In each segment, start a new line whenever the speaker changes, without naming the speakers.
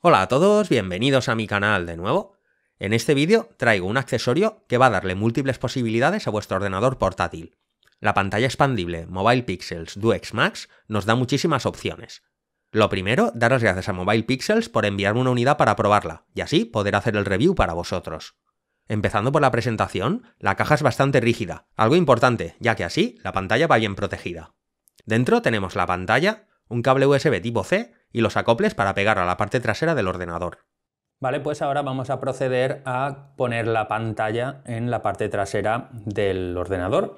Hola a todos, bienvenidos a mi canal de nuevo. En este vídeo traigo un accesorio que va a darle múltiples posibilidades a vuestro ordenador portátil. La pantalla expandible Mobile Pixels X Max nos da muchísimas opciones. Lo primero, daros gracias a Mobile Pixels por enviarme una unidad para probarla, y así poder hacer el review para vosotros. Empezando por la presentación, la caja es bastante rígida, algo importante, ya que así la pantalla va bien protegida. Dentro tenemos la pantalla, un cable USB tipo C y los acoples para pegar a la parte trasera del ordenador. Vale, pues ahora vamos a proceder a poner la pantalla en la parte trasera del ordenador.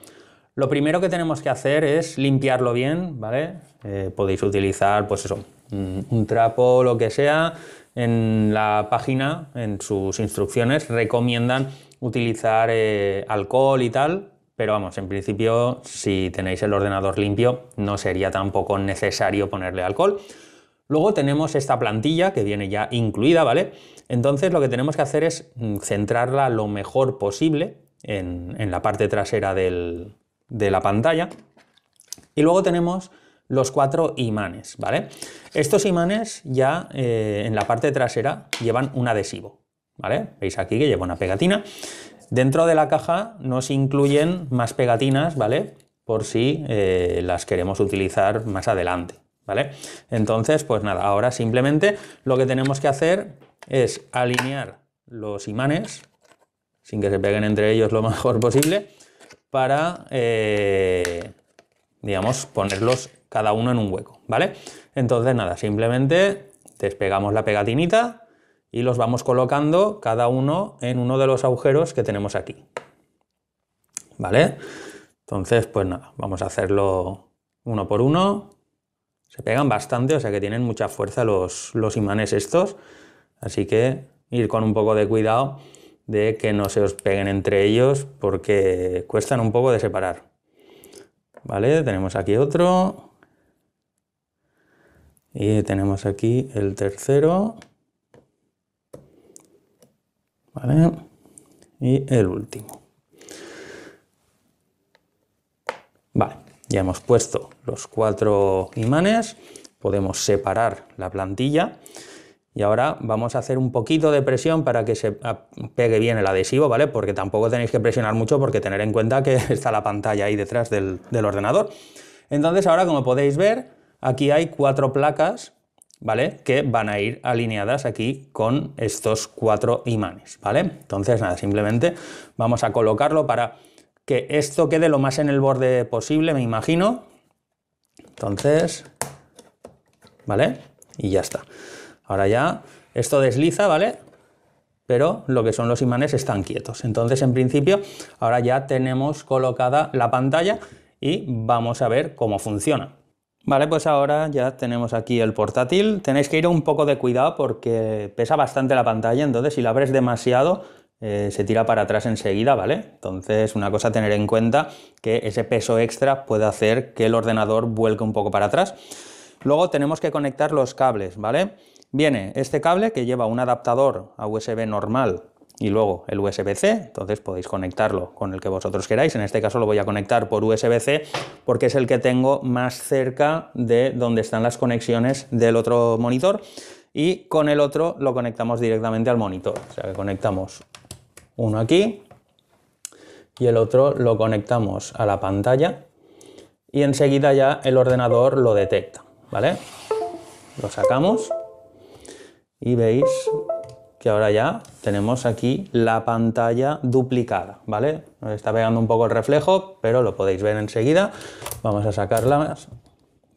Lo primero que tenemos que hacer es limpiarlo bien, ¿vale? Eh, podéis utilizar, pues eso, mm, un trapo, o lo que sea. En la página, en sus instrucciones, recomiendan utilizar eh, alcohol y tal, pero vamos, en principio, si tenéis el ordenador limpio, no sería tampoco necesario ponerle alcohol. Luego tenemos esta plantilla que viene ya incluida, ¿vale? Entonces lo que tenemos que hacer es mm, centrarla lo mejor posible en, la parte trasera de la pantalla. Y luego tenemos los cuatro imanes, ¿vale? Estos imanes ya eh, en la parte trasera llevan un adhesivo, ¿vale? Veis aquí que lleva una pegatina. Dentro de la caja nos incluyen más pegatinas, ¿vale? Por si eh, las queremos utilizar más adelante, ¿vale? Entonces, pues nada, ahora simplemente lo que tenemos que hacer es alinear los imanes sin que se peguen entre ellos lo mejor posible para, eh, digamos, ponerlos cada uno en un hueco, ¿vale? Entonces, nada, simplemente despegamos la pegatinita y los vamos colocando cada uno en uno de los agujeros que tenemos aquí, ¿vale? Entonces, pues nada, vamos a hacerlo uno por uno. Se pegan bastante, o sea que tienen mucha fuerza los, imanes estos. Así que ir con un poco de cuidado de que no se os peguen entre ellos porque cuestan un poco de separar. Vale, tenemos aquí otro. Y tenemos aquí el tercero. Vale. Y el último. Ya hemos puesto los cuatro imanes, podemos separar la plantilla y ahora vamos a hacer un poquito de presión para que se pegue bien el adhesivo, ¿vale? Porque tampoco tenéis que presionar mucho porque tener en cuenta que está la pantalla ahí detrás del, ordenador. Entonces ahora, como podéis ver, aquí hay cuatro placas, ¿vale? Que van a ir alineadas aquí con estos cuatro imanes, ¿vale? Entonces, nada, simplemente vamos a colocarlo para que esto quede lo más en el borde posible, me imagino. Entonces, ¿vale? Y ya está. Ahora ya, esto desliza, ¿vale? Pero lo que son los imanes están quietos. Entonces, en principio, ahora ya tenemos colocada la pantalla y vamos a ver cómo funciona. Vale, pues ahora ya tenemos aquí el portátil. Tenéis que ir un poco de cuidado porque pesa bastante la pantalla, entonces si la abres demasiado eh, se tira para atrás enseguida, ¿vale? Entonces, una cosa a tener en cuenta que ese peso extra puede hacer que el ordenador vuelque un poco para atrás. Luego tenemos que conectar los cables, ¿vale? Viene este cable que lleva un adaptador a USB normal y luego el USB-C, entonces podéis conectarlo con el que vosotros queráis, en este caso lo voy a conectar por USB-C porque es el que tengo más cerca de donde están las conexiones del otro monitor y con el otro lo conectamos directamente al monitor, o sea que conectamos uno aquí y el otro lo conectamos a la pantalla y enseguida ya el ordenador lo detecta, ¿vale? Lo sacamos y veis que ahora ya tenemos aquí la pantalla duplicada, ¿vale? Nos está pegando un poco el reflejo, pero lo podéis ver enseguida. Vamos a sacarla,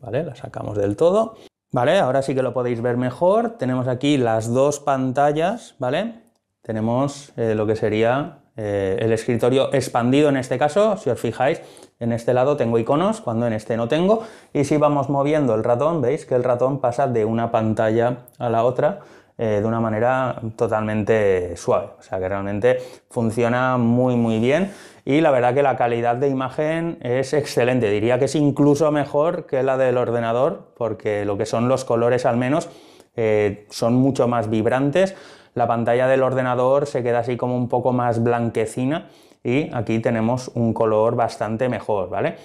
¿vale? La sacamos del todo. Vale, ahora sí que lo podéis ver mejor. Tenemos aquí las dos pantallas, ¿vale? tenemos eh, lo que sería eh, el escritorio expandido en este caso, si os fijáis, en este lado tengo iconos, cuando en este no tengo, y si vamos moviendo el ratón, veis que el ratón pasa de una pantalla a la otra eh, de una manera totalmente suave, o sea que realmente funciona muy muy bien y la verdad que la calidad de imagen es excelente, diría que es incluso mejor que la del ordenador, porque lo que son los colores al menos son mucho más vibrantes, la pantalla del ordenador se queda así como un poco más blanquecina y aquí tenemos un color bastante mejor, ¿vale?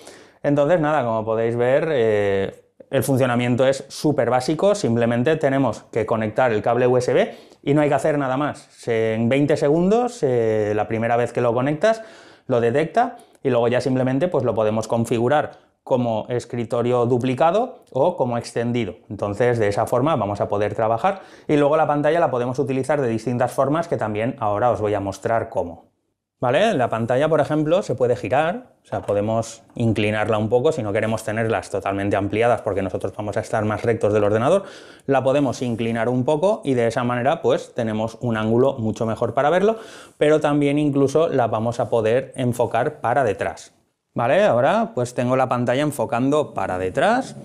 Entonces, nada, como podéis ver, eh, el funcionamiento es súper básico, simplemente tenemos que conectar el cable USB y no hay que hacer nada más. En 20 segundos, eh, la primera vez que lo conectas, lo detecta y luego ya simplemente pues lo podemos configurar como escritorio duplicado o como extendido. Entonces, de esa forma vamos a poder trabajar y luego la pantalla la podemos utilizar de distintas formas que también ahora os voy a mostrar cómo. ¿Vale? La pantalla, por ejemplo, se puede girar, o sea, podemos inclinarla un poco si no queremos tenerlas totalmente ampliadas porque nosotros vamos a estar más rectos del ordenador, la podemos inclinar un poco y de esa manera pues tenemos un ángulo mucho mejor para verlo, pero también incluso la vamos a poder enfocar para detrás. ¿Vale? Ahora pues tengo la pantalla enfocando para detrás.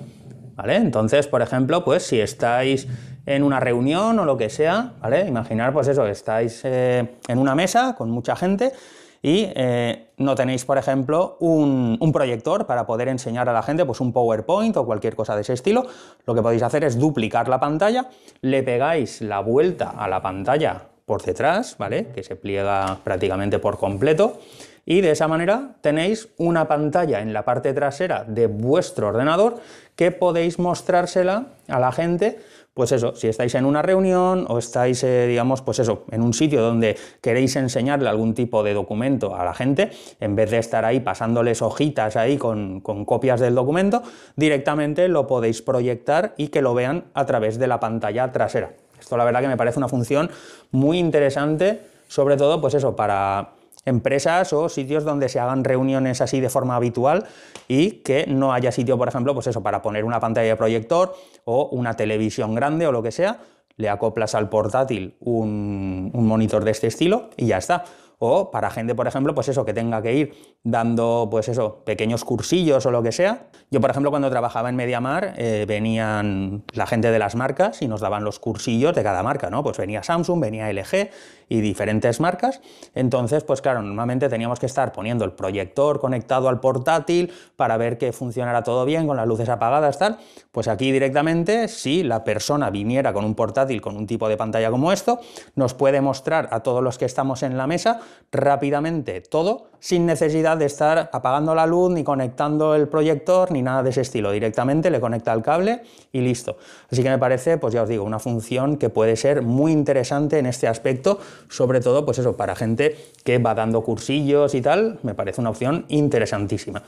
¿Vale? Entonces, por ejemplo, pues si estáis en una reunión o lo que sea, ¿vale? Imaginar, pues eso, estáis eh, en una mesa con mucha gente y eh, no tenéis, por ejemplo, un, proyector para poder enseñar a la gente pues, un PowerPoint o cualquier cosa de ese estilo, lo que podéis hacer es duplicar la pantalla, le pegáis la vuelta a la pantalla por detrás, ¿vale? Que se pliega prácticamente por completo y de esa manera tenéis una pantalla en la parte trasera de vuestro ordenador que podéis mostrársela a la gente pues eso, si estáis en una reunión o estáis, eh, digamos, pues eso, en un sitio donde queréis enseñarle algún tipo de documento a la gente, en vez de estar ahí pasándoles hojitas ahí con, con copias del documento, directamente lo podéis proyectar y que lo vean a través de la pantalla trasera. Esto la verdad que me parece una función muy interesante, sobre todo pues eso, para empresas o sitios donde se hagan reuniones así de forma habitual y que no haya sitio, por ejemplo, pues eso, para poner una pantalla de proyector o una televisión grande o lo que sea, le acoplas al portátil un, monitor de este estilo y ya está. O para gente, por ejemplo, pues eso, que tenga que ir dando, pues eso, pequeños cursillos o lo que sea. Yo, por ejemplo, cuando trabajaba en Mediamar, eh, venían la gente de las marcas y nos daban los cursillos de cada marca, ¿no? Pues venía Samsung, venía LG y diferentes marcas. Entonces, pues claro, normalmente teníamos que estar poniendo el proyector conectado al portátil para ver que funcionara todo bien con las luces apagadas, tal. Pues aquí directamente, si la persona viniera con un portátil con un tipo de pantalla como esto, nos puede mostrar a todos los que estamos en la mesa rápidamente todo sin necesidad de estar apagando la luz ni conectando el proyector ni nada de ese estilo. Directamente le conecta el cable y listo. Así que me parece, pues ya os digo, una función que puede ser muy interesante en este aspecto, sobre todo, pues eso, para gente que va dando cursillos y tal, me parece una opción interesantísima.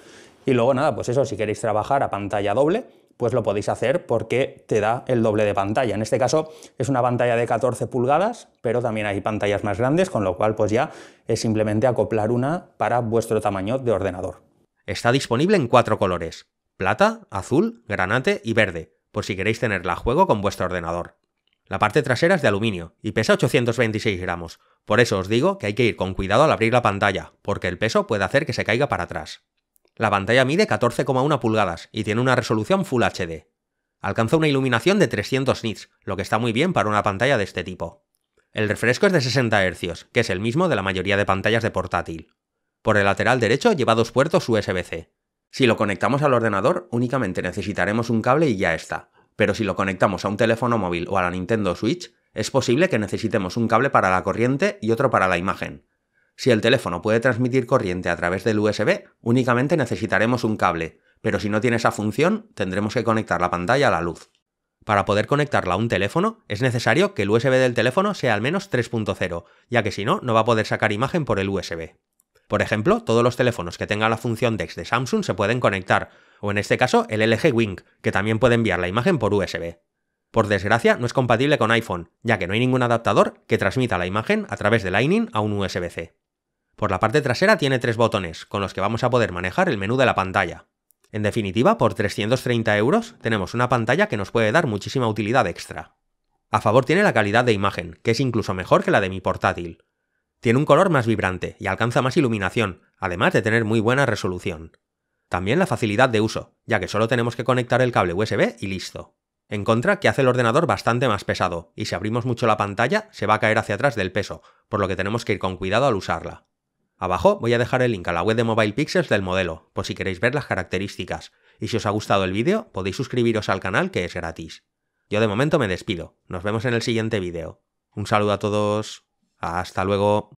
Y luego nada, pues eso, si queréis trabajar a pantalla doble, pues lo podéis hacer porque te da el doble de pantalla. En este caso es una pantalla de 14 pulgadas, pero también hay pantallas más grandes, con lo cual pues ya es simplemente acoplar una para vuestro tamaño de ordenador. Está disponible en cuatro colores, plata, azul, granate y verde, por si queréis tenerla a juego con vuestro ordenador. La parte trasera es de aluminio y pesa 826 gramos, por eso os digo que hay que ir con cuidado al abrir la pantalla, porque el peso puede hacer que se caiga para atrás. La pantalla mide 14,1 pulgadas y tiene una resolución Full HD. Alcanza una iluminación de 300 nits, lo que está muy bien para una pantalla de este tipo. El refresco es de 60 Hz, que es el mismo de la mayoría de pantallas de portátil. Por el lateral derecho lleva dos puertos USB-C. Si lo conectamos al ordenador, únicamente necesitaremos un cable y ya está, pero si lo conectamos a un teléfono móvil o a la Nintendo Switch, es posible que necesitemos un cable para la corriente y otro para la imagen. Si el teléfono puede transmitir corriente a través del USB, únicamente necesitaremos un cable, pero si no tiene esa función, tendremos que conectar la pantalla a la luz. Para poder conectarla a un teléfono, es necesario que el USB del teléfono sea al menos 3.0, ya que si no, no va a poder sacar imagen por el USB. Por ejemplo, todos los teléfonos que tengan la función DeX de Samsung se pueden conectar, o en este caso el LG Wing, que también puede enviar la imagen por USB. Por desgracia, no es compatible con iPhone, ya que no hay ningún adaptador que transmita la imagen a través de Lightning a un USB-C. Por la parte trasera tiene tres botones, con los que vamos a poder manejar el menú de la pantalla. En definitiva, por 330 euros tenemos una pantalla que nos puede dar muchísima utilidad extra. A favor tiene la calidad de imagen, que es incluso mejor que la de mi portátil. Tiene un color más vibrante y alcanza más iluminación, además de tener muy buena resolución. También la facilidad de uso, ya que solo tenemos que conectar el cable USB y listo. En contra, que hace el ordenador bastante más pesado, y si abrimos mucho la pantalla, se va a caer hacia atrás del peso, por lo que tenemos que ir con cuidado al usarla. Abajo voy a dejar el link a la web de Mobile Pixels del modelo, por si queréis ver las características, y si os ha gustado el vídeo, podéis suscribiros al canal que es gratis. Yo de momento me despido, nos vemos en el siguiente vídeo. Un saludo a todos, hasta luego.